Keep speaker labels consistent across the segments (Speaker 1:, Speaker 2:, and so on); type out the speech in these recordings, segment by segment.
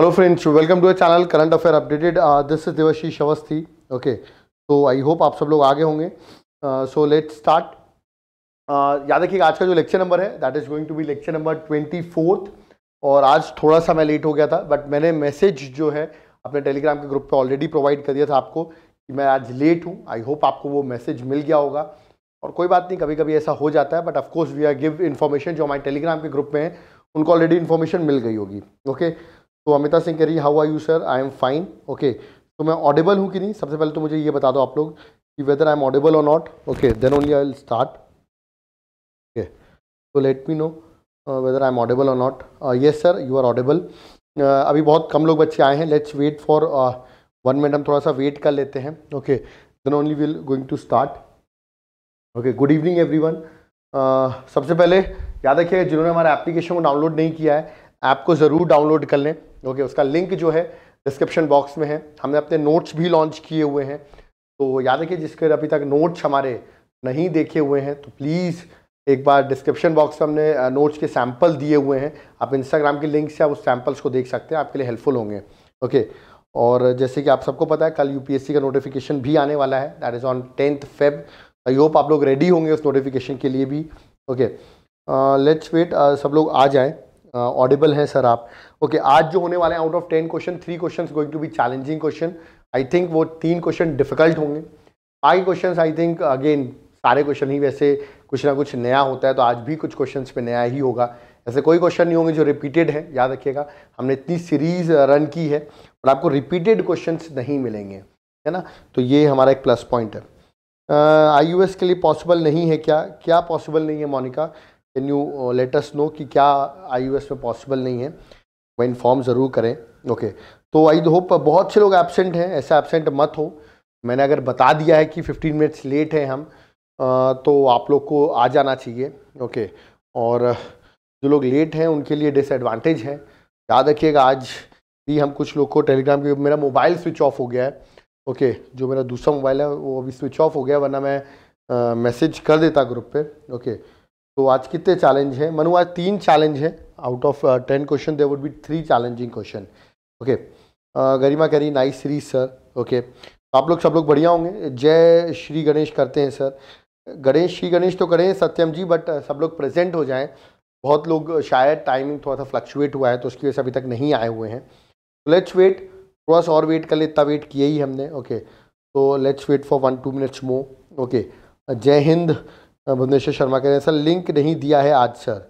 Speaker 1: Hello friends welcome to our channel current affair updated this is Devashi devashish okay तो I hope आप सब लोग आगे होंगे सो लेट स्टार्ट याद रखिएगा आज का जो लेक्चर नंबर है that is going to be lecture number twenty fourth और आज थोड़ा सा मैं लेट हो गया था बट मैंने मैसेज जो है अपने टेलीग्राम के ग्रुप पे ऑलरेडी प्रोवाइड कर दिया था आपको कि मैं आज लेट हूँ आई होप आपको वो मैसेज मिल गया होगा और कोई बात नहीं कभी कभी ऐसा हो जाता है but of course we are give information जो हमारे टेलीग्राम के ग्रुप में है उनको ऑलरेडी इन्फॉर्मेशन मिल गई होगी ओके okay? तो अमिता सिंह कह रही है how are you sir I am fine okay तो मैं ऑडेबल हूँ कि नहीं सबसे पहले तो मुझे ये बता दो आप लोग कि वेदर आई एम ऑडेबल और not okay then only I will start okay तो let me know whether I am audible और not yes sir you are audible अभी बहुत कम लोग बच्चे आए हैं let's wait for one minute हम थोड़ा सा वेट कर लेते हैं okay then only will going to start okay good evening every सबसे पहले याद रखिए जिन्होंने हमारा एप्लीकेशन को डाउनलोड नहीं किया है ऐप को ज़रूर डाउनलोड कर लें ओके उसका लिंक जो है डिस्क्रिप्शन बॉक्स में है हमने अपने नोट्स भी लॉन्च किए हुए हैं तो याद रखिए जिसके अभी तक नोट्स हमारे नहीं देखे हुए हैं तो प्लीज़ एक बार डिस्क्रिप्शन बॉक्स में हमने नोट्स के सैम्पल दिए हुए हैं आप इंस्टाग्राम के लिंक से आप उस सैम्पल्स को देख सकते हैं आपके लिए हेल्पफुल होंगे ओके और जैसे कि आप सबको पता है कल यूपीएससी का नोटिफिकेशन भी आने वाला है that is on tenth Feb I hope आप लोग रेडी होंगे उस नोटिफिकेशन के लिए भी ओके लेट्स वेट सब लोग आ जाएँ ऑडिबल uh, हैं सर आप ओके आज जो होने वाले हैं out of ten question three question going to be challenging question I think वो तीन क्वेश्चन डिफिकल्ट होंगे बाकी क्वेश्चन आई थिंक अगेन सारे क्वेश्चन ही वैसे कुछ ना कुछ नया होता है तो आज भी कुछ क्वेश्चन पे नया ही होगा ऐसे कोई क्वेश्चन नहीं होंगे जो रिपीटेड है याद रखिएगा हमने इतनी सीरीज रन uh, की है और आपको रिपीटेड क्वेश्चन नहीं मिलेंगे है ना तो ये हमारा एक प्लस पॉइंट है आई uh, के लिए पॉसिबल नहीं है क्या क्या पॉसिबल नहीं है Monika can you let us know कि क्या आई में पॉसिबल नहीं है वह इन्फॉर्म ज़रूर करें ओके okay. तो आई होप बहुत से लोग एबसेंट हैं ऐसा एबसेंट मत हो मैंने अगर बता दिया है कि 15 मिनट्स लेट हैं हम तो आप लोग को आ जाना चाहिए ओके okay. और जो लोग लेट हैं उनके लिए डिसएडवांटेज है याद रखिएगा आज भी हम कुछ लोग को टेलीग्राम के मेरा मोबाइल स्विच ऑफ हो गया है ओके okay. जो मेरा दूसरा मोबाइल है वो अभी स्विच ऑफ हो गया वरना मैं मैसेज कर देता ग्रुप पे ओके तो आज कितने चैलेंज हैं मनु आज तीन चैलेंज हैं out of ten question there would be three challenging question okay Garima करी nice series sir okay okay. तो आप लोग सब लोग बढ़िया होंगे जय श्री गणेश करते हैं सर गणेश श्री गणेश तो करें सत्यम जी बट uh, सब लोग प्रेजेंट हो जाएं बहुत लोग uh, शायद टाइमिंग थोड़ा सा फ्लक्चुएट हुआ है तो उसकी वजह से अभी तक नहीं आए हुए हैं लेट्स वेट थोड़ा सा और वेट कर ले वेट किया ही हमने ओके तो let's wait for one two minutes more okay जय हिंद भुवनेश्वर शर्मा कह रहे हैं सर लिंक नहीं दिया है आज सर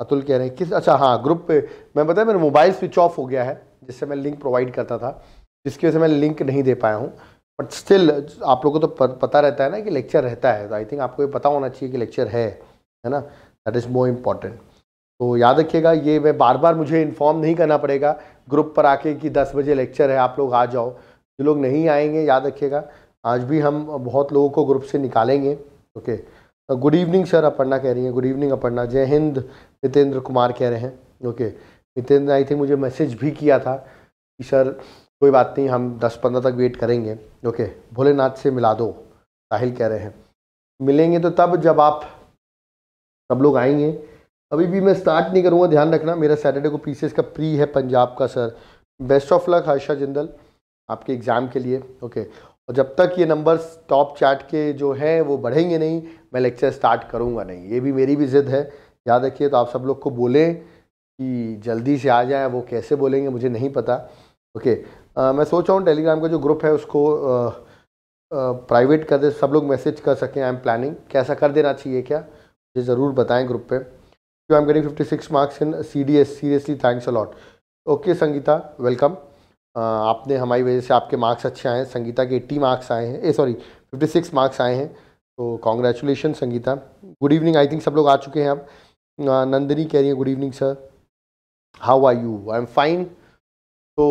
Speaker 1: अतुल कह रहे हैं किस अच्छा हाँ ग्रुप पे मैं बताया मेरा मोबाइल स्विच ऑफ हो गया है जिससे मैं लिंक प्रोवाइड करता था जिसकी वजह से मैं लिंक नहीं दे पाया हूँ बट स्टिल आप लोगों को तो पता रहता है ना कि लेक्चर रहता है तो आई थिंक आपको ये पता होना चाहिए कि लेक्चर है है ना दैट इज़ मोर इम्पॉर्टेंट तो याद रखिएगा ये मैं बार बार मुझे इन्फॉर्म नहीं करना पड़ेगा ग्रुप पर आके कि दस बजे लेक्चर है आप लोग आ जाओ जो लोग नहीं आएंगे याद रखिएगा आज भी हम बहुत लोगों को ग्रुप से निकालेंगे okay okay. Good evening sir Aparna कह रही हैं गुड इवनिंग अपर्णा जय हिंद नितेंद्र कुमार कह रहे हैं ओके नितेंद्र आई थिंक मुझे मैसेज भी किया था कि सर कोई बात नहीं हम दस पंद्रह तक वेट करेंगे ओके भोलेनाथ से मिला दो साहिल कह रहे हैं मिलेंगे तो तब जब आप सब लोग आएंगे अभी भी मैं स्टार्ट नहीं करूँगा ध्यान रखना मेरा सैटरडे को पीसीएस का प्री है पंजाब का sir best of luck Harsha Jindal आपके एग्ज़ाम के लिए ओके और जब तक ये नंबर्स टॉप चार्ट के जो हैं वो बढ़ेंगे नहीं मैं लेक्चर स्टार्ट करूँगा नहीं ये भी मेरी भी ज़िद है याद रखिए तो आप सब लोग को बोलें कि जल्दी से आ जाए वो कैसे बोलेंगे मुझे नहीं पता ओके आ, मैं सोच रहा हूँ टेलीग्राम का जो ग्रुप है उसको प्राइवेट कर दे सब लोग मैसेज कर सकें आई एम प्लानिंग कैसा कर देना चाहिए क्या मुझे ज़रूर बताएं ग्रुप पे क्यों I am getting fifty six marks in C D S seriously thanks a lot okay Sangeeta welcome आपने हमारी वजह से आपके मार्क्स अच्छे आए हैं संगीता के एट्टी मार्क्स आए हैं uh sorry fifty six marks आए हैं तो congratulation Sangeeta good evening I think सब लोग आ चुके हैं अब नंदिनी कह रही है good evening sir how are you I am fine तो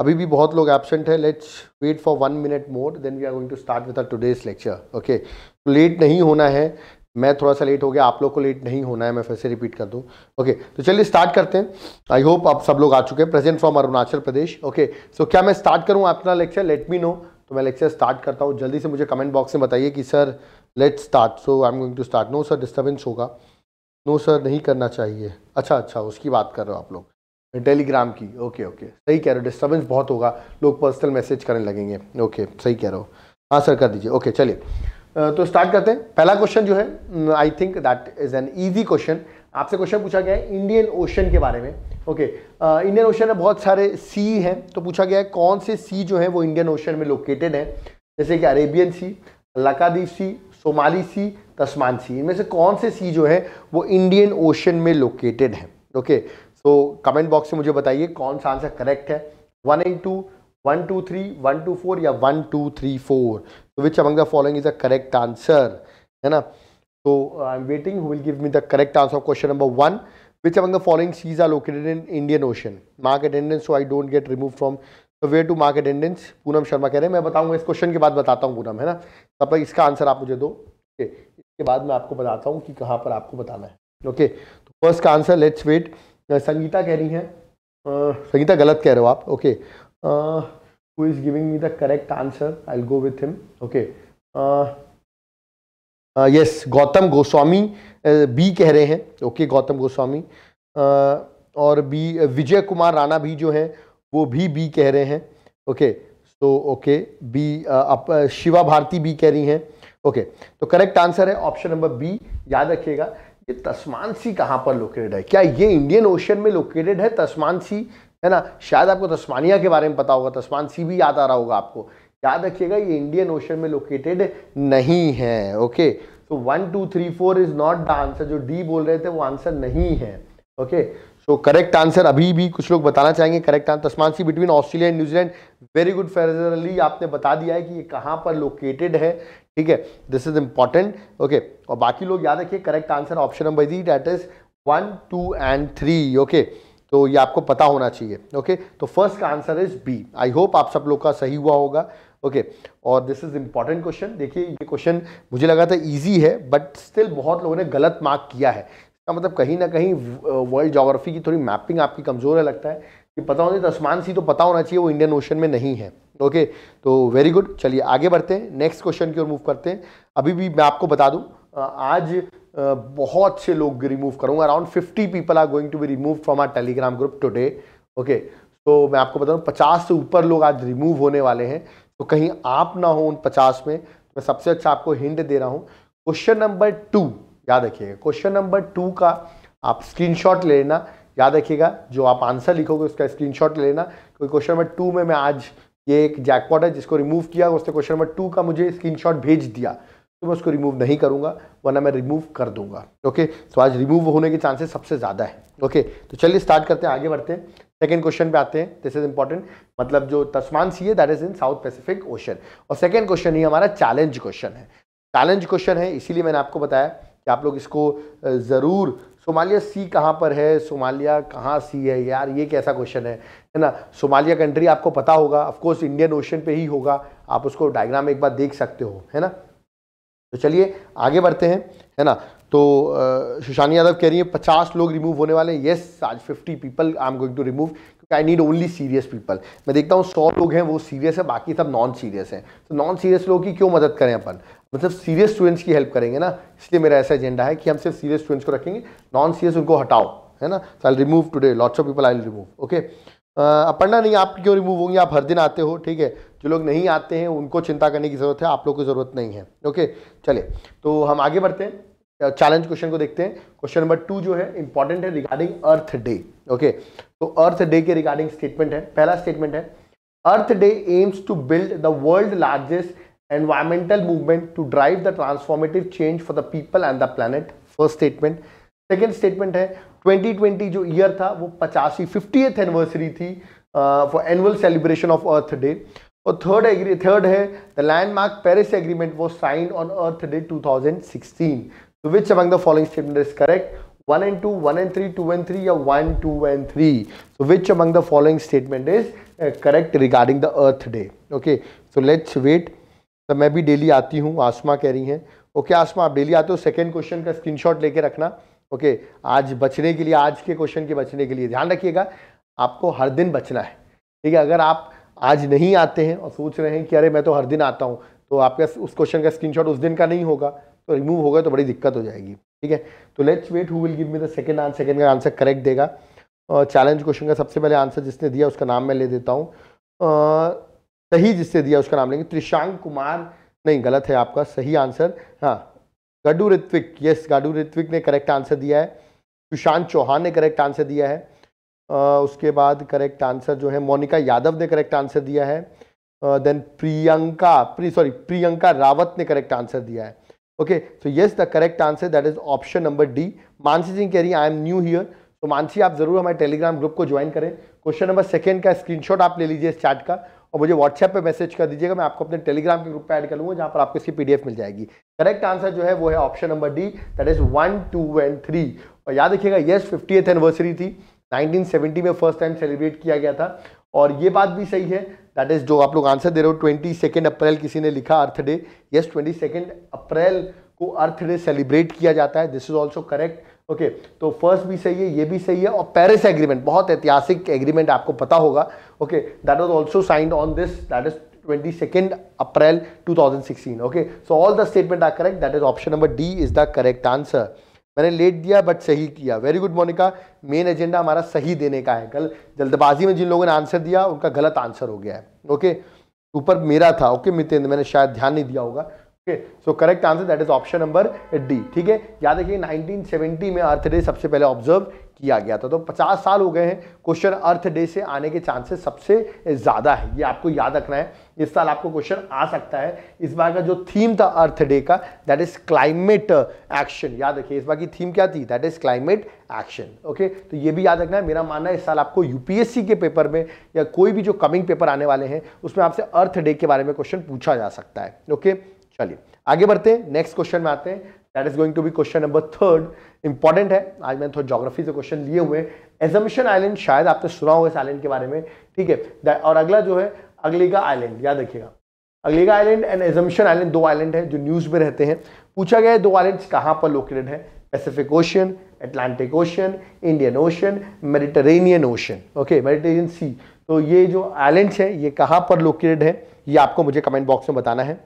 Speaker 1: अभी भी बहुत लोग एबसेंट है let's wait for one minute more then we are going to start with today's lecture okay let नहीं होना है मैं थोड़ा सा लेट हो गया आप लोग को लेट नहीं होना है मैं फिर से रिपीट कर दूँ ओके okay, तो चलिए स्टार्ट करते हैं आई होप आप सब लोग आ चुके हैं present from Arunachal Pradesh okay so क्या मैं स्टार्ट करूँ अपना लेक्चर लेट मी नो तो मैं लेक्चर स्टार्ट करता हूँ जल्दी से मुझे कमेंट बॉक्स में बताइए कि sir let's start so I am going to start no sir disturbance होगा नो सर नहीं करना चाहिए अच्छा अच्छा उसकी बात कर रहे हो आप लोग टेलीग्राम की ओके ओके सही कह रहे हो डिस्टर्बेंस बहुत होगा लोग पर्सनल मैसेज करने लगेंगे ओके सही कह रहे हो हाँ सर कर दीजिए ओके चलिए तो स्टार्ट करते हैं पहला क्वेश्चन जो है I think that is an easy question आपसे क्वेश्चन पूछा गया है इंडियन ओशन के बारे में ओके इंडियन ओशन में बहुत सारे सी हैं तो पूछा गया है कौन से सी जो है वो इंडियन ओशन में लोकेटेड हैं जैसे कि अरेबियन सी लकादीप सी सोमाली सी तस्मान सी इनमें से कौन से सी जो है वो इंडियन ओशन में लोकेटेड है ओके सो कमेंट बॉक्स में मुझे बताइए कौन सा आंसर करेक्ट है one and two one two three one two four या वन टू थ्री फोर तो which among the following is the correct answer है ना तो I am waiting who will give me the correct answer of question number one which among the following seas are located in Indian Ocean? Mark attendance, I I don't remove from तो way to mark attendance Poonam Sharma कह रहे हैं मैं बताऊंगा इस question के बाद बताता हूँ पूनम है ना तब तो तक इसका आंसर आप मुझे दो ओके इसके बाद मैं आपको बताता हूँ कि कहाँ पर आपको बताना है ओके तो फर्स्ट का आंसर लेट्स वेट संगीता कह रही हैं संगीता गलत कह रहे हो आप okay who is giving me the correct answer I will go with him okay yes Gautam Goswami B कह रहे हैं ओके गौतम गोस्वामी और बी विजय कुमार राणा भी जो हैं वो भी बी कह रहे हैं ओके सो ओके बी आप शिवा भारती बी कह रही हैं ओके तो करेक्ट आंसर है ऑप्शन नंबर बी याद रखिएगा ये तस्मान सी कहाँ पर लोकेटेड है क्या ये इंडियन ओशन में लोकेटेड है तस्मान सी है ना शायद आपको तस्मानिया के बारे में पता होगा तस्मान सी भी याद आ रहा होगा आपको याद रखिएगा ये इंडियन ओशन में लोकेटेड नहीं है ओके तो one two three four is not the answer जो डी बोल रहे थे वो आंसर नहीं है ओके सो करेक्ट आंसर अभी भी कुछ लोग बताना चाहेंगे correct answer Tasman Sea between Australia and New Zealand very good फेजर अली आपने बता दिया है कि ये कहाँ पर लोकेटेड है ठीक है दिस इज इंपॉर्टेंट ओके और बाकी लोग याद रखिए correct answer option number D that is one two and three okay तो ये आपको पता होना चाहिए ओके तो फर्स्ट का answer is B I hope आप सब लोग का सही हुआ होगा ओके और दिस इज़ इंपॉर्टेंट क्वेश्चन देखिए ये क्वेश्चन मुझे लगा था ईजी है बट स्टिल बहुत लोगों ने गलत मार्क किया है इसका मतलब कहीं ना कहीं वर्ल्ड जोग्राफी की थोड़ी मैपिंग आपकी कमज़ोर है लगता है कि पता होने आसमान सी तो पता होना चाहिए वो इंडियन ओशन में नहीं है ओके तो वेरी गुड चलिए आगे बढ़ते हैं नेक्स्ट क्वेश्चन की ओर मूव करते हैं अभी भी मैं आपको बता दूँ आज बहुत से लोग रिमूव करूंगा around fifty people are going to be remove from our Telegram group today okay तो मैं आपको बता दूँ पचास से ऊपर लोग आज रिमूव होने वाले हैं तो कहीं आप ना हो उन पचास में तो मैं सबसे अच्छा आपको हिंट दे रहा हूँ क्वेश्चन नंबर टू याद रखिएगा क्वेश्चन नंबर टू का आप स्क्रीनशॉट ले लेना याद रखिएगा जो आप आंसर लिखोगे उसका स्क्रीनशॉट ले लेना क्योंकि क्वेश्चन नंबर टू में मैं आज ये एक जैकपॉट है जिसको रिमूव किया उसने क्वेश्चन नंबर टू का मुझे स्क्रीनशॉट भेज दिया तो मैं उसको रिमूव नहीं करूँगा वरना मैं रिमूव कर दूंगा ओके तो आज रिमूव होने के चांसेस सबसे ज़्यादा है ओके तो चलिए स्टार्ट करते हैं आगे बढ़ते हैं सेकेंड क्वेश्चन पे आते हैं दिस इज इंपॉर्टेंट मतलब जो तस्मान सी है that is in south Pacific ocean और सेकेंड क्वेश्चन ही हमारा चैलेंज क्वेश्चन है चैलेंज क्वेश्चन है इसीलिए मैंने आपको बताया कि आप लोग इसको ज़रूर सोमालिया सी कहाँ पर है सोमालिया कहाँ सी है यार ये कैसा क्वेश्चन है है ना सोमालिया कंट्री आपको पता होगा ऑफकोर्स इंडियन ओशन पे ही होगा आप उसको डायग्राम एक बार देख सकते हो है ना तो चलिए आगे बढ़ते हैं है ना तो शुशानी यादव कह रही है पचास लोग रिमूव होने वाले येस आज fifty people I am going to remove क्योंकि I need only serious people मैं देखता हूँ सौ लोग हैं वो सीरियस है बाकी सब नॉन सीरियस हैं तो नॉन सीरियस लोगों की क्यों मदद करें अपन मतलब सीरियस स्टूडेंट्स की हेल्प करेंगे ना इसलिए मेरा ऐसा एजेंडा है कि हम सिर्फ सीरियस स्टूडेंट्स को रखेंगे नॉन सीरियस उनको हटाओ है ना so I remove today lots of people I remove okay Aparna नहीं आप क्यों रिमूव होंगे आप हर दिन आते हो ठीक है जो लोग नहीं आते हैं उनको चिंता करने की ज़रूरत है आप लोग की ज़रूरत नहीं है ओके चले तो हम आगे बढ़ते हैं चैलेंज क्वेश्चन को देखते हैं क्वेश्चन नंबर टू जो है इंपॉर्टेंट है रिगार्डिंग अर्थ डे ओके तो अर्थ डे के रिगार्डिंग स्टेटमेंट है पहला स्टेटमेंट है earth day aims to build the world largest environmental movement to drive the transformative change for the people and the planet first statement second statement है 2020 जो year था वो पचासी fiftieth anniversary थी for annual celebration of earth day और third agree third है the landmark Paris agreement वो sign on earth day 2016 So which among the following statement is correct? 1 and 2, 1 and 3, 2 and 3 or 1, 2 and 3. So which among the following statement is uh, correct regarding the earth day? Okay, so let's wait. तो मैं भी daily आती हूँ आसमा कह रही हैं okay आसमा आप daily आते हो सेकेंड क्वेश्चन का स्क्रीनशॉट लेके रखना ओके okay, आज बचने के लिए आज के क्वेश्चन के बचने के लिए ध्यान रखिएगा आपको हर दिन बचना है ठीक है अगर आप आज नहीं आते हैं और सोच रहे हैं कि अरे मैं तो हर दिन आता हूँ तो आपका उस क्वेश्चन का स्क्रीन उस दिन का नहीं होगा तो रिमूव होगा तो बड़ी दिक्कत हो जाएगी ठीक है तो let's wait who will give me the second answer second का आंसर करेक्ट देगा चैलेंज क्वेश्चन का सबसे पहले आंसर जिसने दिया उसका नाम मैं ले देता हूँ सही जिसने दिया उसका नाम लेंगे त्रिशांक कुमार नहीं गलत है आपका सही आंसर हाँ गाडू ऋत्विक यस गाडू ऋत्विक ने करेक्ट आंसर दिया है सुशांत चौहान ने करेक्ट आंसर दिया है उसके बाद करेक्ट आंसर जो है मोनिका यादव ने करेक्ट आंसर दिया है देन प्रियंका प्री सॉरी प्रियंका रावत ने करेक्ट आंसर दिया है okay so yes the correct answer that is option number D Mansi Singh कह रही आई एम न्यू हियर तो मानसी आप जरूर हमारे टेलीग्राम ग्रुप को ज्वाइन करें क्वेश्चन नंबर सेकंड का स्क्रीनशॉट आप ले लीजिए इस चार्ट का और मुझे व्हाट्सएप पे मैसेज कर दीजिएगा मैं आपको अपने टेलीग्राम के ग्रुप पे ऐड कर लूँगा जहाँ पर आपको इसकी पीडीएफ मिल जाएगी करेक्ट आंसर जो है वो है option number D that is one two and three और याद रखिएगा येस फिफ्टी एनिवर्सरी थी 1970 में फर्स्ट टाइम सेलिब्रेट किया गया था और ये बात भी सही है दैट इज जो आप लोग आंसर दे रहे हो ट्वेंटी सेकेंड अप्रैल किसी ने लिखा earth day yes twenty second April को अर्थ डे सेलिब्रेट किया जाता है this is also correct okay तो फर्स्ट भी सही है ये भी सही है और पेरिस एग्रीमेंट बहुत ऐतिहासिक एग्रीमेंट आपको पता होगा okay that was also signed on this that is 22nd April 2016. Okay, so all the statement are correct. That is option number D is the correct answer. मैंने लेट दिया but सही किया very good Monika main agenda हमारा सही देने का है कल जल्दबाजी में जिन लोगों ने आंसर दिया उनका गलत आंसर हो गया है ओके ऊपर मेरा था ओके मितेंद्र मैंने शायद ध्यान नहीं दिया होगा okay so correct answer that is option number D ठीक है याद रखिए 1970 में अर्थ डे सबसे पहले ऑब्जर्व किया गया था तो 50 साल हो गए हैं क्वेश्चन अर्थ डे से आने के चांसेस सबसे ज़्यादा है ये आपको याद रखना है इस साल आपको क्वेश्चन आ सकता है इस बार का जो थीम था अर्थ डे का दैट इज क्लाइमेट एक्शन याद रखिए इस बार की थीम क्या थी that is climate action okay तो ये भी याद रखना है मेरा मानना है इस साल आपको यूपीएससी के पेपर में या कोई भी जो कमिंग पेपर आने वाले हैं उसमें आपसे अर्थ डे के बारे में क्वेश्चन पूछा जा सकता है ओके चलिए आगे बढ़ते हैं नेक्स्ट क्वेश्चन में आते हैं that is going to be question number third important है आज मैंने थोड़ा जोग्राफी से क्वेश्चन लिए हुए एजम्पन आइलैंड शायद आपने सुना होगा इस आइलैंड के बारे में ठीक है और अगला जो है अगलेगा आइलैंड याद रखिएगा Agalega island and Assumption island दो आइलैंड है जो न्यूज़ में रहते हैं पूछा गया है दो आइलैंड कहाँ पर लोकेटेड है Pacific ocean Atlantic ocean Indian ocean Mediterranean ocean okay Mediterranean sea तो ये जो आइलैंड्स हैं ये कहाँ पर लोकेटेड है ये आपको मुझे कमेंट बॉक्स में बताना है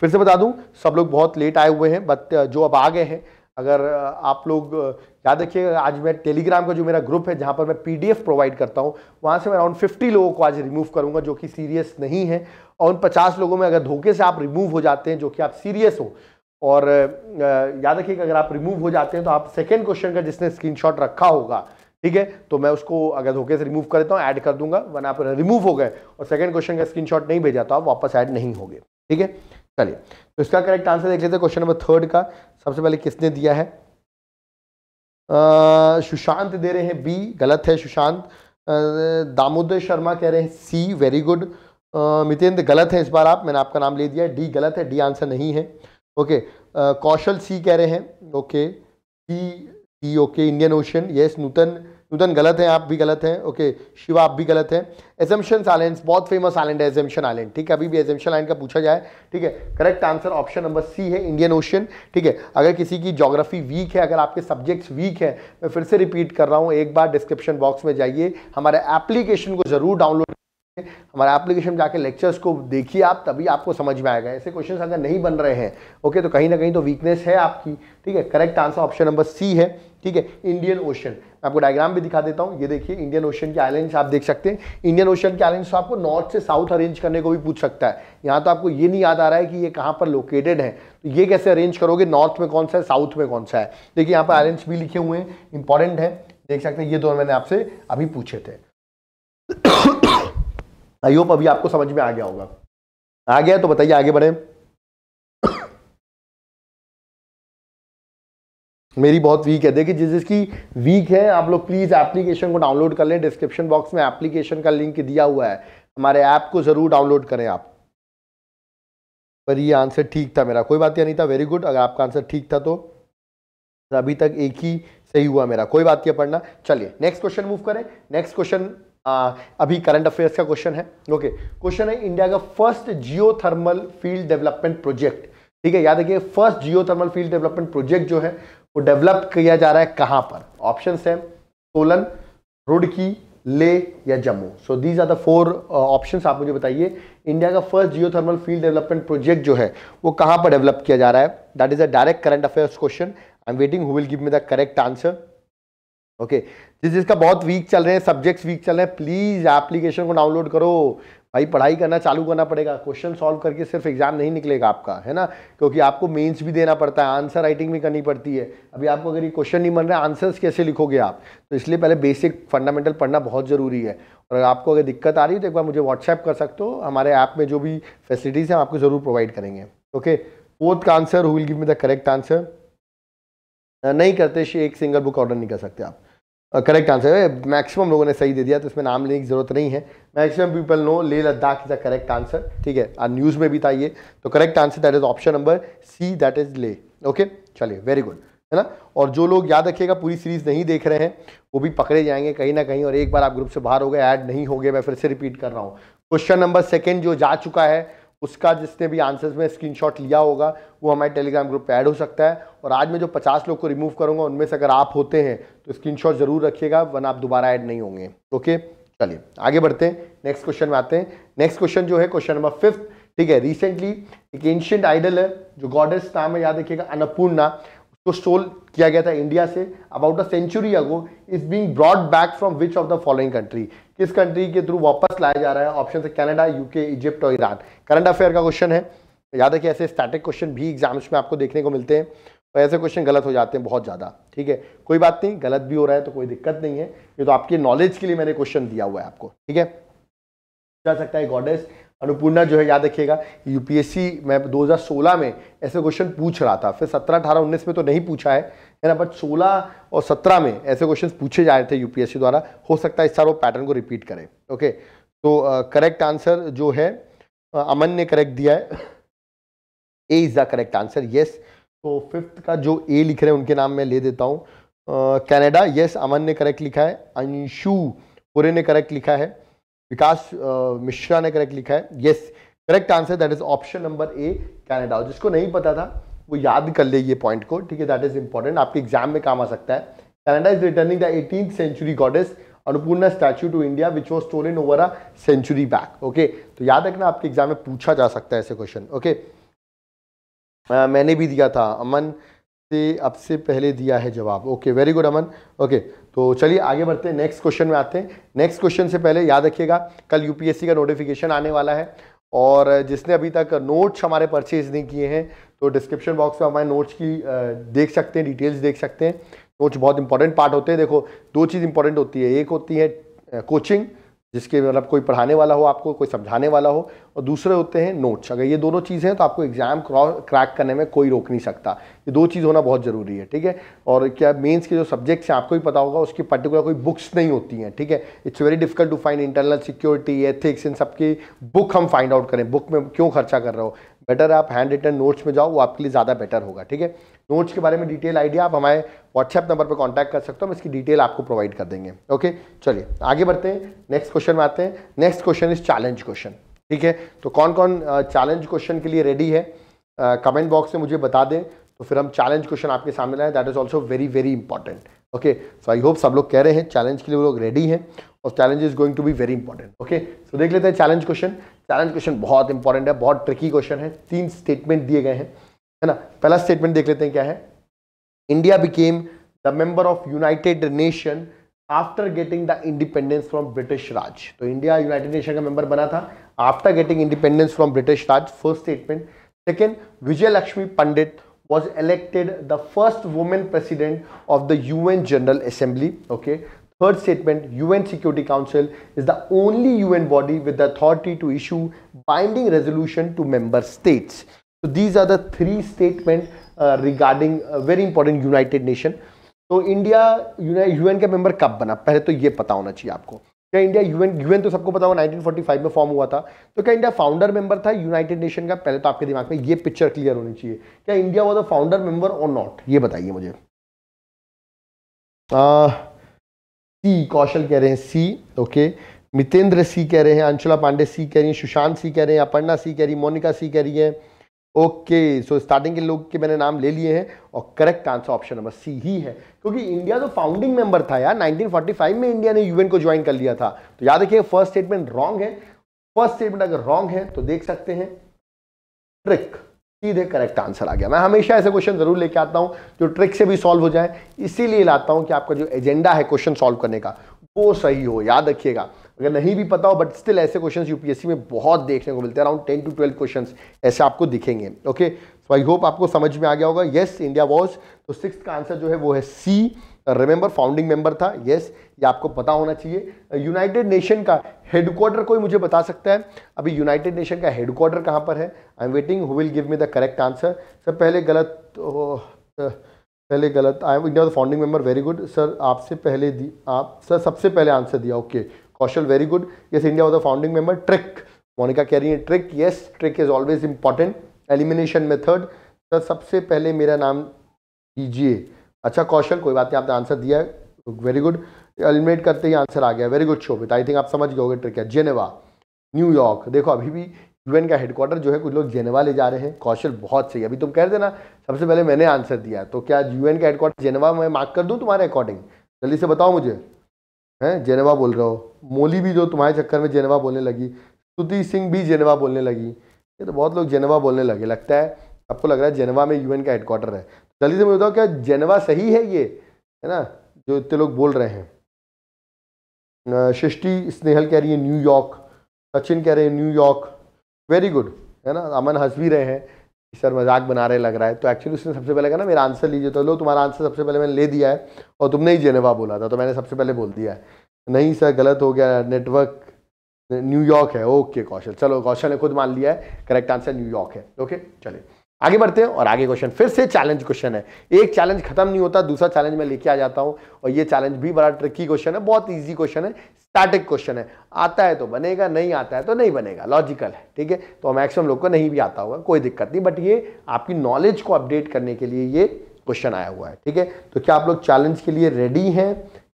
Speaker 1: फिर से बता दूं सब लोग बहुत लेट आए हुए हैं बट जो अब आ गए हैं अगर आप लोग याद रखिए आज मैं टेलीग्राम का जो मेरा ग्रुप है जहाँ पर मैं पीडीएफ प्रोवाइड करता हूँ वहाँ से मैं अराउंड 50 लोगों को आज रिमूव करूँगा जो कि सीरियस नहीं है और उन 50 लोगों में अगर धोखे से आप रिमूव हो जाते हैं जो कि आप सीरियस हो और याद रखिए अगर आप रिमूव हो जाते हैं तो आप सेकेंड क्वेश्चन का जिसने स्क्रीन रखा होगा ठीक है तो मैं उसको अगर धोखे से रिमूव कर देता हूँ ऐड कर दूंगा वन आप रिमूव हो गए और सेकेंड क्वेश्चन का स्क्रीन नहीं भेजा तो आप वापस ऐड नहीं होगे ठीक है चलिए तो इसका करेक्ट आंसर देख लेते हैं क्वेश्चन नंबर थर्ड का सबसे पहले किसने दिया है सुशांत दे रहे हैं बी गलत है सुशांत दामोदर शर्मा कह रहे हैं सी वेरी गुड मितेंद्र गलत है इस बार आप मैंने आपका नाम ले दिया डी गलत है डी आंसर नहीं है ओके कौशल सी कह रहे हैं okay C C okay Indian ocean yes Nutan Nutan गलत है आप भी गलत हैं ओके शिवा आप भी गलत हैं एजम्पन आइलैंड बहुत फेमस आइलैंड है एजम्पन आइलैंड ठीक है अभी भी एजम्पन आइलैंड का पूछा जाए ठीक है correct answer option number C है इंडियन ओशन ठीक है अगर किसी की जोग्राफी वीक है अगर आपके सब्जेक्ट्स वीक है मैं फिर से रिपीट कर रहा हूँ एक बार डिस्क्रिप्शन बॉक्स में जाइए हमारे एप्लीकेशन को जरूर डाउनलोड हमारा एप्लीकेशन जाके लेक्चर्स को देखिए आप तभी आपको समझ में आएगा ऐसे क्वेश्चन अगर नहीं बन रहे हैं ओके तो कहीं ना कहीं तो वीकनेस है आपकी ठीक है correct answer option number C है ठीक है इंडियन ओशन मैं आपको डायग्राम भी दिखा देता हूँ ये देखिए इंडियन ओशन के आइलैंड्स आप देख सकते हैं इंडियन ओशन के आइलैंड्स तो आपको नॉर्थ से साउथ अरेंज करने को भी पूछ सकता है यहाँ तो आपको ये नहीं याद आ रहा है कि ये कहाँ पर लोकेटेड है तो ये कैसे अरेंज करोगे नॉर्थ में कौन सा है साउथ में कौन सा है देखिए यहाँ पर आइलैंड्स भी लिखे हुए हैं इंपॉर्टेंट है देख सकते हैं ये दोनों मैंने आपसे अभी पूछे थे आई होप अभी आपको समझ में आ गया होगा आ गया तो बताइए आगे बढ़े मेरी बहुत वीक है देखिए जिस जिसकी वीक है आप लोग प्लीज़ एप्लीकेशन को डाउनलोड कर लें डिस्क्रिप्शन बॉक्स में एप्लीकेशन का लिंक दिया हुआ है हमारे ऐप को ज़रूर डाउनलोड करें आप पर ये आंसर ठीक था मेरा कोई बात यह नहीं था वेरी गुड अगर आपका आंसर ठीक था तो अभी तक एक ही सही हुआ मेरा कोई बात क्या पढ़ना चलिए नेक्स्ट क्वेश्चन मूव करें नेक्स्ट क्वेश्चन आ, अभी करंट अफेयर्स का क्वेश्चन है ओके क्वेश्चन है इंडिया का first geothermal field development project ठीक है याद रखिए first geothermal field development project जो है वो डेवलप किया जा रहा है कहाँ पर ऑप्शन है सोलन रुड़की ले या Jammu so these are the four option आप मुझे बताइए इंडिया का first geothermal field development project जो है वो कहाँ पर डेवलप किया जा रहा है that is a direct current affairs question I am waiting who will give me the correct answer okay जिस जिसका बहुत वीक चल रहे हैं सब्जेक्ट्स वीक चल रहे हैं प्लीज़ एप्लीकेशन को डाउनलोड करो भाई पढ़ाई करना चालू करना पड़ेगा क्वेश्चन सॉल्व करके सिर्फ एग्जाम नहीं निकलेगा आपका है ना क्योंकि आपको मेंस भी देना पड़ता है आंसर राइटिंग भी करनी पड़ती है अभी आपको अगर ये क्वेश्चन नहीं बन रहा आंसर्स कैसे लिखोगे आप तो इसलिए पहले बेसिक फंडामेंटल पढ़ना बहुत ज़रूरी है और अगर आपको अगर दिक्कत आ रही है तो एक बार मुझे व्हाट्सएप कर सकते हो हमारे ऐप में जो भी फैसिलिटीज़ हैं आपको ज़रूर प्रोवाइड करेंगे ओके फोर्थ का answer who will give me the correct answer नहीं करते एक सिंगल बुक ऑर्डर नहीं कर सकते आप करेक्ट uh, आंसर है मैक्सिमम लोगों ने सही दे दिया तो इसमें नाम लेने की ज़रूरत नहीं है maximum people know Leh Ladakh is a correct answer ठीक है न्यूज़ में भी था ये तो correct answer that is option number C that is Leh okay चलिए वेरी गुड है ना और जो लोग याद रखिएगा पूरी सीरीज़ नहीं देख रहे हैं वो भी पकड़े जाएंगे कहीं ना कहीं और एक बार आप ग्रुप से बाहर हो गए ऐड नहीं हो गए मैं फिर से रिपीट कर रहा हूँ क्वेश्चन नंबर सेकेंड जो जा चुका है उसका जिसने भी आंसर्स में स्क्रीनशॉट लिया होगा वो हमारे टेलीग्राम ग्रुप पे ऐड हो सकता है और आज मैं जो 50 लोग को रिमूव करूंगा उनमें से अगर आप होते हैं तो स्क्रीनशॉट ज़रूर रखिएगा वन आप दोबारा ऐड नहीं होंगे ओके चलिए आगे बढ़ते हैं नेक्स्ट क्वेश्चन में आते हैं नेक्स्ट क्वेश्चन जो है क्वेश्चन नंबर फिफ्थ ठीक है रिसेंटली एक एंशियंट आइडल है जो गॉडेस नाम है याद रखिएगा अन्नपूर्णा उसको स्टोल किया गया था इंडिया से about a century ago is being brought back from which of the following country किस कंट्री के थ्रू वापस लाया जा रहा है ऑप्शन है कनाडा यूके इजिप्ट और ईरान करंट अफेयर का क्वेश्चन है याद है कि ऐसे स्टैटिक क्वेश्चन भी एग्जाम्स में आपको देखने को मिलते हैं और ऐसे क्वेश्चन गलत हो जाते हैं बहुत ज़्यादा ठीक है कोई बात नहीं गलत भी हो रहा है तो कोई दिक्कत नहीं है ये तो आपके नॉलेज के लिए मैंने क्वेश्चन दिया हुआ है आपको ठीक है जा सकता है गॉडेस अनुपूर्णा जो है याद रखिएगा यूपीएससी मैं 2016 में ऐसे क्वेश्चन पूछ रहा था फिर 17 18 19 में तो नहीं पूछा है है ना बट 16 और 17 में ऐसे क्वेश्चन पूछे जा रहे थे यूपीएससी द्वारा हो सकता है इस साल वो पैटर्न को रिपीट करें ओके तो करेक्ट uh, आंसर जो है uh, अमन ने करेक्ट दिया है A is the correct answer yes तो फिफ्थ का जो ए लिख रहे हैं उनके नाम मैं ले देता हूँ कैनेडा uh, यस अमन ने करेक्ट लिखा है अंशु पुरे ने करेक्ट लिखा है विकास मिश्रा ने करेक्ट लिखा है yes correct answer that is option number A Canada जिसको नहीं पता था वो याद कर ले ये पॉइंट को ठीक है दैट इज इंपॉर्टेंट आपके एग्जाम में काम आ सकता है Canada is returning the eighteen century goddess Annapurna statue to India which was in over a century back okay तो याद रखना आपके एग्जाम में पूछा जा सकता है ऐसे क्वेश्चन ओके okay? मैंने भी दिया था अमन से अब से पहले दिया है जवाब okay very good Aman okay तो चलिए आगे बढ़ते हैं नेक्स्ट क्वेश्चन में आते हैं नेक्स्ट क्वेश्चन से पहले याद रखिएगा कल यूपीएससी का नोटिफिकेशन आने वाला है और जिसने अभी तक नोट्स हमारे परचेज नहीं किए हैं तो डिस्क्रिप्शन बॉक्स में हमारे नोट्स की देख सकते हैं डिटेल्स देख सकते हैं नोट्स बहुत इंपॉर्टेंट पार्ट होते हैं देखो दो चीज़ इंपॉर्टेंट होती है एक होती है कोचिंग जिसके मतलब कोई पढ़ाने वाला हो आपको कोई समझाने वाला हो और दूसरे होते हैं नोट्स अगर ये दोनों चीज़ें हैं तो आपको एग्ज़ाम क्रैक करने में कोई रोक नहीं सकता ये दो चीज़ होना बहुत ज़रूरी है ठीक है और क्या मेंस के जो सब्जेक्ट्स हैं आपको भी पता होगा उसकी पर्टिकुलर कोई बुक्स नहीं होती हैं ठीक है it's very difficult to find internal security ethics इन सब की बुक हम फाइंड आउट करें बुक में क्यों खर्चा कर रहे हो बेटर आप हैंड रिटर्न नोट्स में जाओ वो आपके लिए ज़्यादा बेटर होगा ठीक है नोट्स के बारे में डिटेल आइडिया आप हमारे व्हाट्सएप नंबर पर कॉन्टैक्ट कर सकते हो हम इसकी डिटेल आपको प्रोवाइड कर देंगे ओके चलिए आगे बढ़ते हैं नेक्स्ट क्वेश्चन में आते हैं next question is challenge question ठीक है तो कौन कौन चैलेंज क्वेश्चन के लिए रेडी है कमेंट बॉक्स में मुझे बता दें तो फिर हम चैलेंज क्वेश्चन आपके सामने लाएँ that is also very very important okay so I hope सब लोग कह रहे हैं चैलेंज के लिए वो लोग रेडी हैं और challenge is going to be very important okay so देख लेते हैं चैलेंज क्वेश्चन चैलेंज क्वेश्चन बहुत इंपॉर्टेंट है बहुत ट्रिकी क्वेश्चन है तीन स्टेटमेंट दिए गए हैं है ना पहला स्टेटमेंट देख लेते हैं क्या है India became the member of United Nation after getting the independence from British Raj तो इंडिया यूनाइटेड नेशन का मेंबर बना था after getting independence from British Raj first statement second Vijay Lakshmi Pandit was elected the first woman president of the UN general assembly okay Third statement, UN Security Council is the only UN body with the authority to issue binding resolution to member states. So these are the three statements uh, regarding a very important United Nation. So India, UN ka member kab bana? पहले to ye pata hona chahiye aapko. क्या India UN UN तो सबको पता हुआ 1945 में form हुआ था तो क्या इंडिया फाउंडर मेंबर था यूनाइटेड नेशन का पहले तो आपके दिमाग में ये पिक्चर क्लियर होनी चाहिए क्या India was a founder member और नॉट ये बताइए मुझे आ, सी e, कौशल कह रहे हैं सी ओके मितेंद्र सी कह रहे हैं अंशुला पांडे सी कह रही हैं सुशांत सी कह रहे हैं अपर्णा सी कह रही मोनिका सी कह रही है ओके सो स्टार्टिंग के लोग के मैंने नाम ले लिए हैं और correct answer option number C ही है क्योंकि इंडिया तो फाउंडिंग मेंबर था यार 1945 में इंडिया ने यूएन को ज्वाइन कर लिया था तो याद रखिए फर्स्ट स्टेटमेंट रॉन्ग है फर्स्ट स्टेटमेंट अगर रॉन्ग है तो देख सकते हैं ट्रिक सीधे करेक्ट आंसर आ गया मैं हमेशा ऐसे क्वेश्चन जरूर लेके आता हूं जो ट्रिक से भी सॉल्व हो जाए इसीलिए लाता हूं कि आपका जो एजेंडा है क्वेश्चन सॉल्व करने का वो सही हो याद रखिएगा अगर नहीं भी पता हो बट स्टिल ऐसे क्वेश्चंस यूपीएससी में बहुत देखने को मिलते हैं around ten to twelve questions ऐसे आपको दिखेंगे ओके सो आई होप आपको समझ में आ गया होगा येस इंडिया वॉज तो सिक्स का आंसर जो है वो है सी रिमेंबर फाउंडिंग मेंबर था यस ये आपको पता होना चाहिए यूनाइटेड uh, नेशन का हेडक्वार्टर कोई मुझे बता सकता है अभी यूनाइटेड नेशन का हेडक्वार्टर कहाँ पर है I am waiting who will give me the correct answer sir पहले गलत oh, पहले गलत I am India founding member very good sir आपसे पहले दी आप सर सबसे पहले आंसर दिया okay Kaushal very good yes India was the founding member trick Monika कह रही है trick yes trick is always important elimination method sir सबसे पहले मेरा नाम दीजिए अच्छा कौशल कोई बात नहीं आपने आंसर दिया है वेरी गुड एलिमिनेट करते ही आंसर आ गया very good Shobhit I think आप समझ गए ट्रिक है जेनेवा न्यूयॉर्क देखो अभी भी यूएन का हेडक्वार्टर जो है कुछ लोग जेनेवा ले जा रहे हैं कौशल बहुत सही अभी तुम कह देना सबसे पहले मैंने आंसर दिया तो क्या यूएन का हेडक्वार्टर जेनेवा मैं मार्क कर दूँ तुम्हारे अकॉर्डिंग जल्दी से बताओ मुझे हैं जेनेवा बोल रहे हो मोली भी जो तुम्हारे चक्कर में जेनेवा बोलने लगी स्तुति सिंह भी जेनेवा बोलने लगी ये तो बहुत लोग जेनेवा बोलने लगे लगता है आपको लग रहा है जेनेवा में यूएन का हेडक्वार्टर है जल्दी से मुझे बताओ क्या जेनवा सही है ये है ना जो इतने लोग बोल रहे हैं सृष्टि स्नेहल कह रही है न्यूयॉर्क सचिन कह रहे हैं न्यूयॉर्क वेरी गुड है ना अमन हंस भी रहे हैं सर मजाक बना रहे लग रहा है तो एक्चुअली उसने सबसे पहले कहा ना मेरा आंसर लीजिए तो लो तुम्हारा आंसर सबसे पहले मैंने ले दिया है और तुमने ही जेनेवा बोला था तो मैंने सबसे पहले बोल दिया है नहीं सर गलत हो गया नेटवर्क न्यूयॉर्क है ओके कौशल चलो कौशल ने खुद मान लिया है करेक्ट आंसर न्यूयॉर्क है ओके चलिए आगे बढ़ते हैं और आगे क्वेश्चन फिर से चैलेंज क्वेश्चन है एक चैलेंज खत्म नहीं होता दूसरा चैलेंज मैं लेके आ जाता हूं और ये चैलेंज भी बड़ा ट्रिकी क्वेश्चन है बहुत इजी क्वेश्चन है स्टैटिक क्वेश्चन है आता है तो बनेगा नहीं आता है तो नहीं बनेगा लॉजिकल है ठीक है तो मैक्सिमम लोग को नहीं भी आता होगा कोई दिक्कत नहीं बट ये आपकी नॉलेज को अपडेट करने के लिए ये क्वेश्चन आया हुआ है ठीक है तो क्या आप लोग चैलेंज के लिए रेडी हैं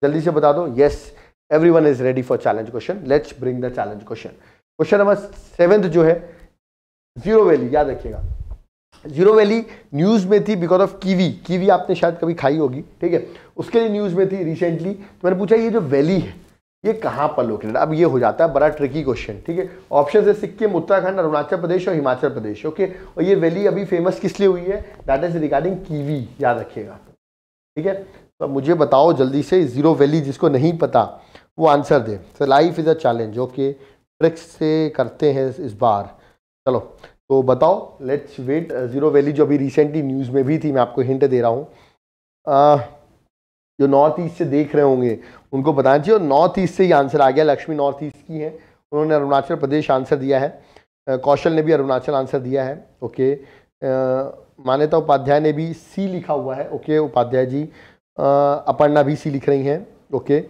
Speaker 1: जल्दी से बता दो yes every one is ready for challenge question let's bring the challenge question question number seventh जो है जीरो वैल्यू याद रखिएगा जीरो वैली न्यूज़ में थी बिकॉज ऑफ कीवी कीवी आपने शायद कभी खाई होगी ठीक है उसके लिए न्यूज़ में थी रिसेंटली तो मैंने पूछा ये जो वैली है ये कहाँ पर लोकेटेड अब ये हो जाता है बड़ा ट्रिकी क्वेश्चन ठीक है ऑप्शन है सिक्किम उत्तराखंड अरुणाचल प्रदेश और हिमाचल प्रदेश ओके और ये वैली अभी फेमस किस लिए हुई है दैट इज रिगार्डिंग कीवी याद रखिएगा ठीक है तो मुझे बताओ जल्दी से ज़ीरो वैली जिसको नहीं पता वो आंसर दे so life is a challenge okay tricks से करते हैं इस बार चलो तो बताओ लेट्स वेट ज़ीरो वैली जो अभी रिसेंटली न्यूज़ में भी थी मैं आपको हिंट दे रहा हूँ uh, जो नॉर्थ ईस्ट से देख रहे होंगे उनको बताना चाहिए और नॉर्थ ईस्ट से ही आंसर आ गया लक्ष्मी नॉर्थ ईस्ट की है उन्होंने अरुणाचल प्रदेश आंसर दिया है uh, कौशल ने भी अरुणाचल आंसर दिया है ओके uh, मान्यता उपाध्याय ने भी सी लिखा हुआ है ओके उपाध्याय जी अपर्णा भी सी लिख रही हैं okay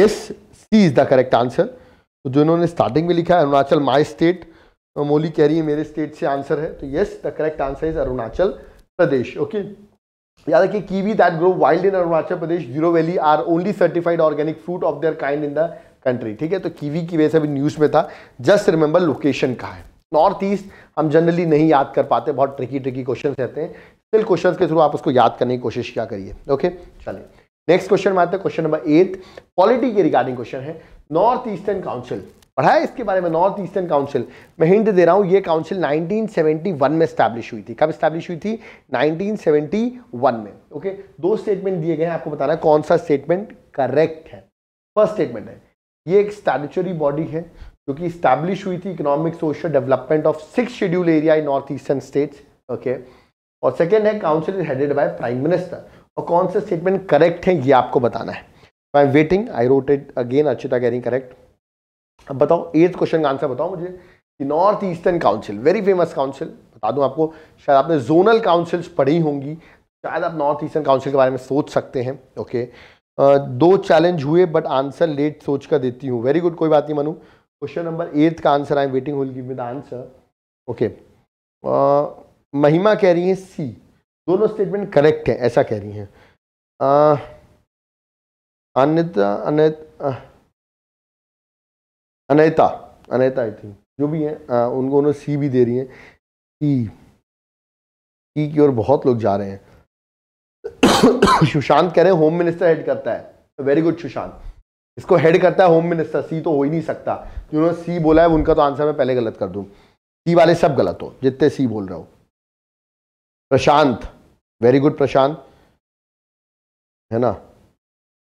Speaker 1: yes C is the correct answer तो जो इन्होंने स्टार्टिंग में लिखा है अरुणाचल माई स्टेट मोली कह रही है मेरे स्टेट से आंसर है तो yes the correct answer is Arunachal Pradesh okay याद रखिए kiwi that grow wild in Arunachal Pradesh Ziro valley are only certified organic fruit of their kind in the country ठीक है तो कीवी की वजह से अभी न्यूज़ में था जस्ट रिमेंबर लोकेशन का है नॉर्थ ईस्ट हम जनरली नहीं याद कर पाते बहुत ट्रिकी ट्रिकी क्वेश्चन रहते हैं स्टिल क्वेश्चन के थ्रू आप उसको याद करने की कोशिश क्या करिए ओके चलिए नेक्स्ट क्वेश्चन में आते हैं क्वेश्चन नंबर एट पॉलिटी के रिगार्डिंग क्वेश्चन है नॉर्थ ईस्टर्न काउंसिल पढ़ा है इसके बारे में नॉर्थ ईस्टर्न काउंसिल मैं हिंट दे रहा हूँ ये काउंसिल 1971 में स्टैब्लिश हुई थी कब स्टैब्लिश हुई थी 1971 में ओके दो स्टेटमेंट दिए गए हैं आपको बताना है कौन सा स्टेटमेंट करेक्ट है फर्स्ट स्टेटमेंट है ये एक स्टैचुरी बॉडी है जो कि स्टैब्लिश हुई थी economic social development of six schedule area in north eastern states okay और सेकेंड है council is headed by prime minister और कौन सा स्टेटमेंट करेक्ट है ये आपको बताना है I am waiting I wrote it again अच्छी कैरिंग करेक्ट अब बताओ एट्थ क्वेश्चन का आंसर बताओ मुझे कि north eastern council very famous council बता दूं आपको शायद आपने जोनल काउंसिल्स पढ़ी होंगी शायद आप नॉर्थ ईस्टर्न काउंसिल के बारे में सोच सकते हैं ओके दो चैलेंज हुए बट आंसर लेट सोच कर देती हूँ वेरी गुड कोई बात नहीं मनु क्वेश्चन नंबर एट्थ का answer I am waiting who'll give the answer okay Mahima कह रही है सी दोनों स्टेटमेंट करेक्ट है ऐसा कह रही हैं अन्य अन्य अनैता अनैता आई थिंक जो भी हैं उनको उन्होंने सी भी दे रही हैं ई e, ई e की ओर बहुत लोग जा रहे हैं सुशांत कह रहे हैं होम मिनिस्टर हेड करता है वेरी तो गुड सुशांत इसको हेड करता है होम मिनिस्टर सी तो हो ही नहीं सकता जिन्होंने सी बोला है उनका तो आंसर मैं पहले गलत कर दूं सी वाले सब गलत हो जितने सी बोल रहे हो प्रशांत वेरी गुड प्रशांत है ना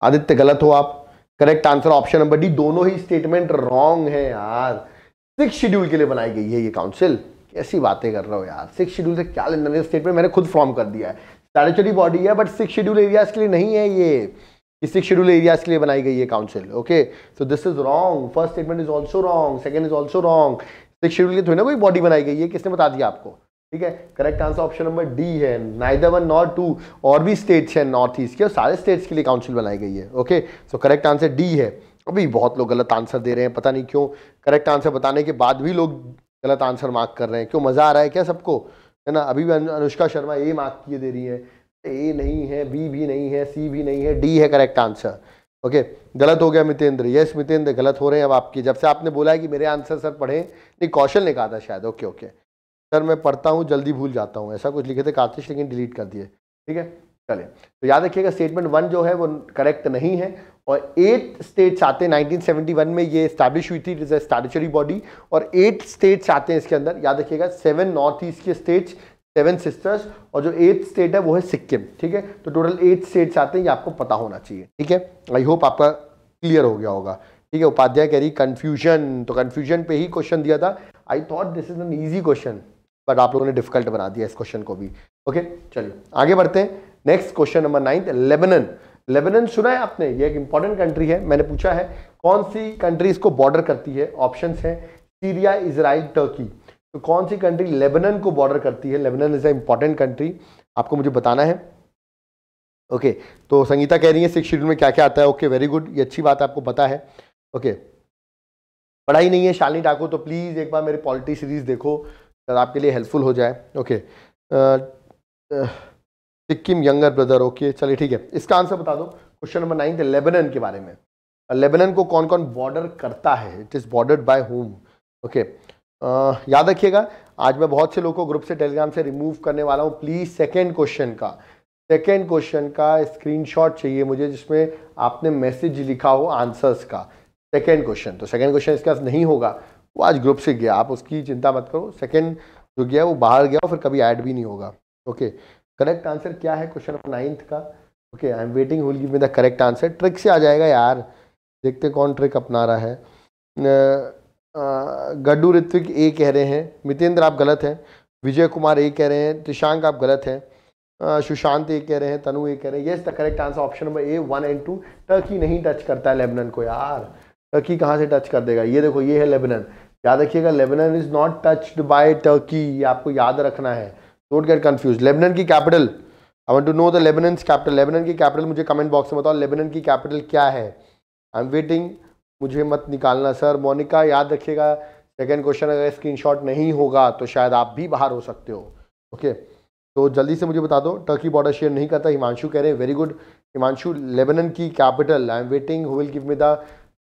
Speaker 1: आदित्य गलत हो आप correct answer option number D दोनों ही स्टेटमेंट रॉन्ग है यार सिक्स शेड्यूल के लिए बनाई गई है ये काउंसिल कैसी बातें कर रहे हो यार सिक्स शेड्यूल से क्या लेना स्टेटमेंट मैंने खुद फॉर्म कर दिया है स्टैचुरी बॉडी है बट सिक्स शेड्यूल एरियाज के लिए नहीं है ये सिक्स शेड्यूल एरियाज के लिए बनाई गई है council okay so this is wrong first statement is also wrong second is also wrong six schedule के थोड़ी ना कोई बॉडी बनाई गई है किसने बता दिया आपको ठीक है correct answer option number D है नाइदर वन नॉट टू और भी स्टेट्स हैं नॉर्थ ईस्ट के और सारे स्टेट्स के लिए काउंसिल बनाई गई है okay so correct answer D है अभी बहुत लोग गलत आंसर दे रहे हैं पता नहीं क्यों करेक्ट आंसर बताने के बाद भी लोग गलत आंसर मार्क कर रहे हैं क्यों मज़ा आ रहा है क्या सबको है ना अभी भी अनुष्का शर्मा ए मार्क किए दे रही है ए नहीं है बी भी नहीं है सी भी नहीं है डी है करेक्ट आंसर ओके गलत हो गया मितेंद्र यस मितेंद्र गलत हो रहे हैं अब आपकी जब से आपने बोला है कि मेरे आंसर सर पढ़े नहीं कौशल ने कहा था शायद ओके ओके सर मैं पढ़ता हूँ जल्दी भूल जाता हूँ ऐसा कुछ लिखे थे कार्तिश लेकिन डिलीट कर दिए ठीक है चलिए तो याद रखिएगा स्टेटमेंट वन जो है वो करेक्ट नहीं है और एट स्टेट्स आते हैं नाइनटीन में ये स्टैब्लिश हुई थी इज अ स्टैचुरी बॉडी और एट स्टेट्स आते हैं इसके अंदर याद रखिएगा सेवन नॉर्थ ईस्ट के स्टेट्स सेवन सिस्टर्स और जो एट स्टेट है वो है सिक्किम ठीक है तो टोटल एट स्टेट्स आते हैं ये आपको पता होना चाहिए ठीक है आई होप आपका क्लियर हो गया होगा ठीक है उपाध्याय कह रही कन्फ्यूजन तो कन्फ्यूजन पे ही क्वेश्चन दिया था I thought this is an easy question but आप लोगों ने डिफिकल्ट बना दिया इस क्वेश्चन को भी ओके चलिए आगे बढ़ते हैं next question number ninth Lebanon Lebanon सुना है आपने ये एक इंपॉर्टेंट कंट्री है मैंने पूछा है कौन सी कंट्री इसको बॉर्डर करती है ऑप्शन है सीरिया इसराइल टर्की तो कौन सी कंट्री लेबनन को बॉर्डर करती है Lebanon is a important country आपको मुझे बताना है ओके okay, तो संगीता कह रही है सिक्स शेड्यूल में क्या क्या आता है ओके वेरी गुड ये अच्छी बात है आपको पता है ओके okay, पढ़ाई नहीं है शालिनी ठाकुर तो प्लीज़ एक बार मेरी पॉलिटी सीरीज़ देखो शायद तो आपके लिए हेल्पफुल हो जाए okay Sikkim younger brother okay चलिए ठीक है इसका आंसर बता दो क्वेश्चन नंबर नाइन्थ लेबनन के बारे में लेबनन को कौन कौन बॉर्डर करता है it is bordered by home okay याद रखिएगा आज मैं बहुत से लोगों को ग्रुप से टेलीग्राम से रिमूव करने वाला हूँ प्लीज़ सेकेंड क्वेश्चन का सेकेंड क्वेश्चन का स्क्रीन चाहिए मुझे जिसमें आपने मैसेज लिखा हो आंसर्स का सेकेंड क्वेश्चन तो सेकेंड क्वेश्चन इसके पास नहीं होगा वो आज ग्रुप से गया आप उसकी चिंता मत करो सेकेंड जो गया वो बाहर गया और फिर कभी ऐड भी नहीं होगा ओके करेक्ट आंसर क्या है क्वेश्चन नंबर नाइन्थ का okay I am waiting who'll give me the correct answer trick से आ जाएगा यार देखते कौन ट्रिक अपना रहा है गड्डू ऋत्विक ए कह रहे हैं मितेंद्र आप गलत हैं विजय कुमार ए कह रहे हैं त्रिशांक आप गलत हैं सुशांत ए कह रहे हैं तनु ए कह रहे हैं yes the correct answer option number A one and two Turkey नहीं टच करता है लेबनन को यार टर्की कहाँ से टच कर देगा ये देखो ये है लेबनन याद रखिएगा Lebanon is not touched by Turkey आपको याद रखना है डोंट गेट कन्फ्यूज लेबनन की capital I want to know the Lebanon capital Lebanon की कैपिटल मुझे कमेंट बॉक्स में बताओ लेबनन की कैपिटल क्या है आई एम वेटिंग मुझे मत निकालना सर मोनिका याद रखिएगा सेकेंड क्वेश्चन अगर शॉट नहीं होगा तो शायद आप भी बाहर हो सकते हो ओके तो जल्दी से मुझे बता दो टर्की बॉर्डर शेयर नहीं करता हिमांशु कह रहे हैं वेरी गुड हिमांशु लेबनन की capital I am waiting who will give me the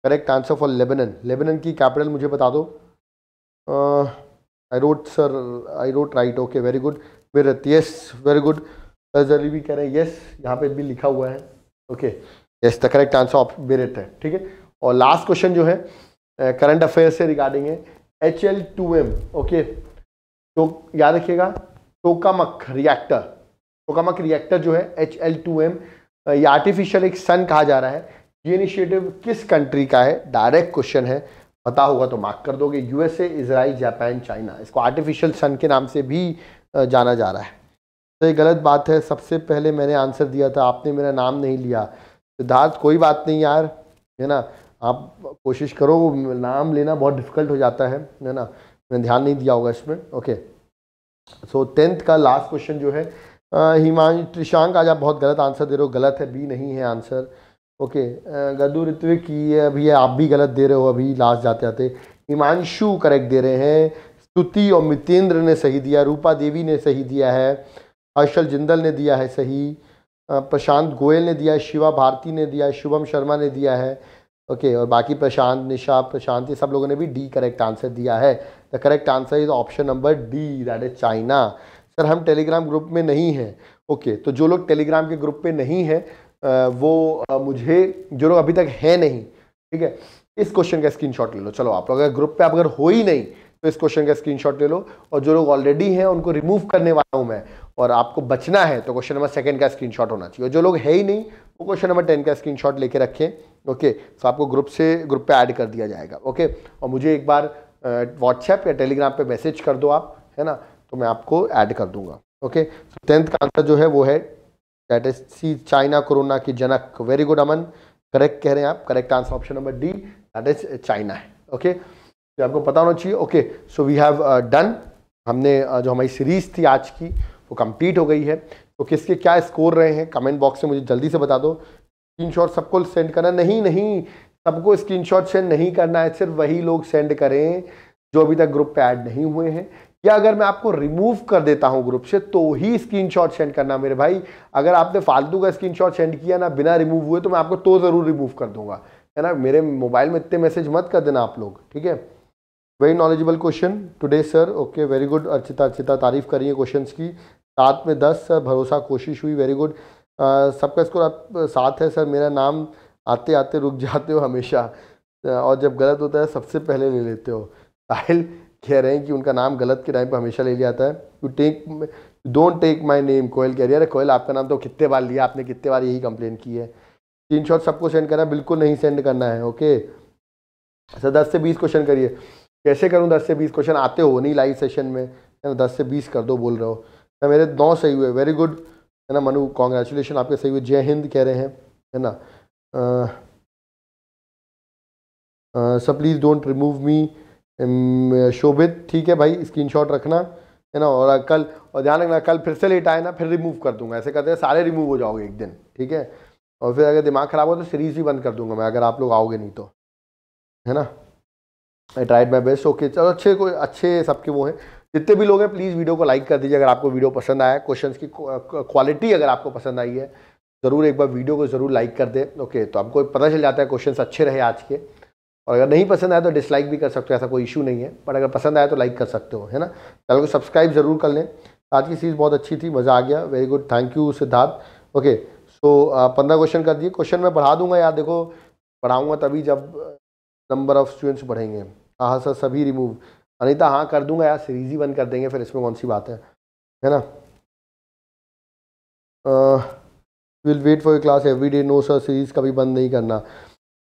Speaker 1: correct answer for Lebanon Lebanon की कैपिटल मुझे बता दो I wrote sir I wrote right okay very good Beirut yes very good good भी कह रहे हैं yes यहाँ पे भी लिखा हुआ है okay yes the correct answer of Beirut है ठीक है और लास्ट क्वेश्चन जो है करंट अफेयर से रिगार्डिंग है H L two M okay तो याद रखिएगा टोकामक रिएक्टर टोकामक रिएक्टर जो है एच एल टू एम ये आर्टिफिशियल एक सन कहा जा रहा है ये इनिशिएटिव किस कंट्री का है डायरेक्ट क्वेश्चन है पता होगा तो मार्क कर दोगे यूएसए इसराइल जापान चाइना इसको आर्टिफिशियल सन के नाम से भी जाना जा रहा है तो ये गलत बात है सबसे पहले मैंने आंसर दिया था आपने मेरा नाम नहीं लिया सिद्धार्थ कोई बात नहीं यार है ना आप कोशिश करो नाम लेना बहुत डिफ़िकल्ट हो जाता है है ना मैंने ध्यान नहीं दिया होगा इसमें ओके सो टेंथ का लास्ट क्वेश्चन जो है हिमांश त्रिशांक आज आप बहुत गलत आंसर दे रहे हो गलत है बी नहीं है आंसर ओके गदू ऋत्विक ये अभी आप भी गलत दे रहे हो अभी लास्ट जाते जाते हिमांशु करेक्ट दे रहे हैं स्तुति और मितेंद्र ने सही दिया रूपा देवी ने सही दिया है हर्षल जिंदल ने दिया है सही प्रशांत गोयल ने दिया है शिवा भारती ने दिया शुभम शर्मा ने दिया है ओके और बाकी प्रशांत निशा प्रशांत ये सब लोगों ने भी डी करेक्ट आंसर दिया है the correct answer is option number D that is China sir हम टेलीग्राम ग्रुप में नहीं हैं ओके तो जो लोग टेलीग्राम के ग्रुप पे नहीं हैं वो मुझे जो लोग अभी तक है नहीं ठीक है इस क्वेश्चन का स्क्रीनशॉट ले लो चलो आप लोग अगर ग्रुप पे आप अगर हो ही नहीं तो इस क्वेश्चन का स्क्रीनशॉट ले लो और जो लोग ऑलरेडी हैं उनको रिमूव करने वाला हूँ मैं और आपको बचना है तो क्वेश्चन नंबर सेकंड का स्क्रीनशॉट होना चाहिए और जो लोग है ही नहीं वो क्वेश्चन नंबर टेन का स्क्रीनशॉट लेके रखें ओके तो आपको ग्रुप से ग्रुप पे ऐड कर दिया जाएगा ओके और मुझे एक बार व्हाट्सएप या टेलीग्राम पे मैसेज कर दो आप है ना तो मैं आपको ऐड कर दूंगा ओके टेंथ का आंसर जो है वो है that is C China corona की जनक वेरी गुड अमन करेक्ट कह रहे हैं आप correct answer option number D that is China है ओके okay? तो आपको पता होना चाहिए okay so we have done हमने uh, जो हमारी सीरीज थी आज की वो कंप्लीट हो गई है तो किसके क्या स्कोर रहे हैं कमेंट बॉक्स में मुझे जल्दी से बता दो स्क्रीन शॉट सबको सेंड करना नहीं नहीं सबको शॉट सेंड नहीं करना है सिर्फ वही लोग सेंड करें जो अभी तक ग्रुप पे ऐड नहीं हुए हैं या अगर मैं आपको रिमूव कर देता हूं ग्रुप से तो ही स्क्रीनशॉट सेंड करना मेरे भाई अगर आपने फालतू का स्क्रीनशॉट सेंड किया ना बिना रिमूव हुए तो मैं आपको तो ज़रूर रिमूव कर दूंगा है ना मेरे मोबाइल में इतने मैसेज मत कर देना आप लोग ठीक है very knowledgeable question today sir okay very good Archita Archita तारीफ करिए क्वेश्चन की सात में दस सर भरोसा कोशिश हुई वेरी गुड सबका स्कोर आप साथ है सर मेरा नाम आते आते रुक जाते हो हमेशा और जब गलत होता है सबसे पहले ले लेते हो साहिल कह रहे हैं कि उनका नाम गलत के टाइम पर हमेशा ले लिया जाता है you take don't take my name Koyal कह रही है अरे कोयल आपका नाम तो कितने बार लिया आपने कितने बार यही कंप्लेन की है स्क्रीन शॉट सबको सेंड करना बिल्कुल नहीं सेंड करना है ओके सर अच्छा, दस से बीस क्वेश्चन करिए कैसे करूँ दस से बीस क्वेश्चन आते हो नहीं लाइव सेशन में है ना दस से बीस कर दो बोल रहे हो ना अच्छा, मेरे नौ सही हुए वेरी गुड है ना मनु कॉन्ग्रेचुलेशन आपके सही हुए जय हिंद कह रहे हैं है ना sir please don't remove me Shobhit ठीक है भाई स्क्रीनशॉट रखना है ना और कल और ध्यान रखना कल फिर से लेट आए ना फिर रिमूव कर दूंगा ऐसे करते हैं सारे रिमूव हो जाओगे एक दिन ठीक है और फिर अगर दिमाग ख़राब हो तो सीरीज़ भी बंद कर दूंगा मैं अगर आप लोग आओगे नहीं तो है ना I tried my best okay चलो अच्छे कोई अच्छे सबके वो हैं जितने भी लोग हैं प्लीज़ वीडियो को लाइक कर दीजिए अगर आपको वीडियो पसंद आया क्वेश्चन की क्वालिटी अगर आपको पसंद आई है ज़रूर एक बार वीडियो को ज़रूर लाइक कर दे ओके तो आपको पता चल जाता है क्वेश्चन अच्छे रहे आज के और अगर नहीं पसंद आया तो डिसलाइक भी कर सकते हो ऐसा कोई इशू नहीं है बट अगर पसंद आया तो लाइक कर सकते हो है ना चैनल को सब्सक्राइब ज़रूर कर लें आज की सीरीज़ बहुत अच्छी थी मज़ा आ गया very good thank you Siddharth okay so पंद्रह क्वेश्चन कर दिए क्वेश्चन मैं बढ़ा दूंगा यार देखो पढ़ाऊंगा तभी जब नंबर ऑफ़ स्टूडेंट्स बढ़ेंगे हाँ हाँ सर सभी रिमूव अनिता हाँ कर दूंगा यार सीरीज ही बंद कर देंगे फिर इसमें कौन सी बात है है ना will wait for class every day no sir series कभी बंद नहीं करना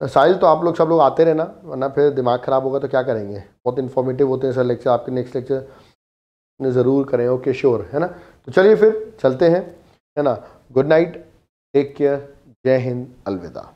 Speaker 1: साहिल तो आप लोग सब लोग आते रहना वरना फिर दिमाग ख़राब होगा तो क्या करेंगे बहुत इन्फॉर्मेटिव होते हैं सर लेक्चर आपके नेक्स्ट लेक्चर ज़रूर करें ओके श्योर है ना तो चलिए फिर चलते हैं है ना गुड नाइट टेक केयर जय हिंद अलविदा